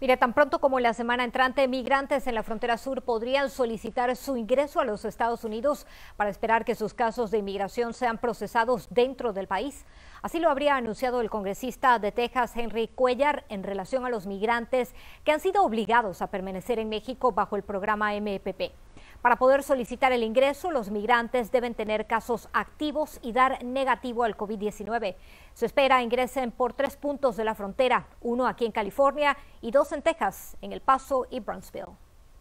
Mira, tan pronto como la semana entrante, migrantes en la frontera sur podrían solicitar su ingreso a los Estados Unidos para esperar que sus casos de inmigración sean procesados dentro del país. Así lo habría anunciado el congresista de Texas, Henry Cuellar, en relación a los migrantes que han sido obligados a permanecer en México bajo el programa MPP. Para poder solicitar el ingreso, los migrantes deben tener casos activos y dar negativo al COVID-19. Se espera ingresen por tres puntos de la frontera, uno aquí en California y dos en Texas, en El Paso y Brownsville.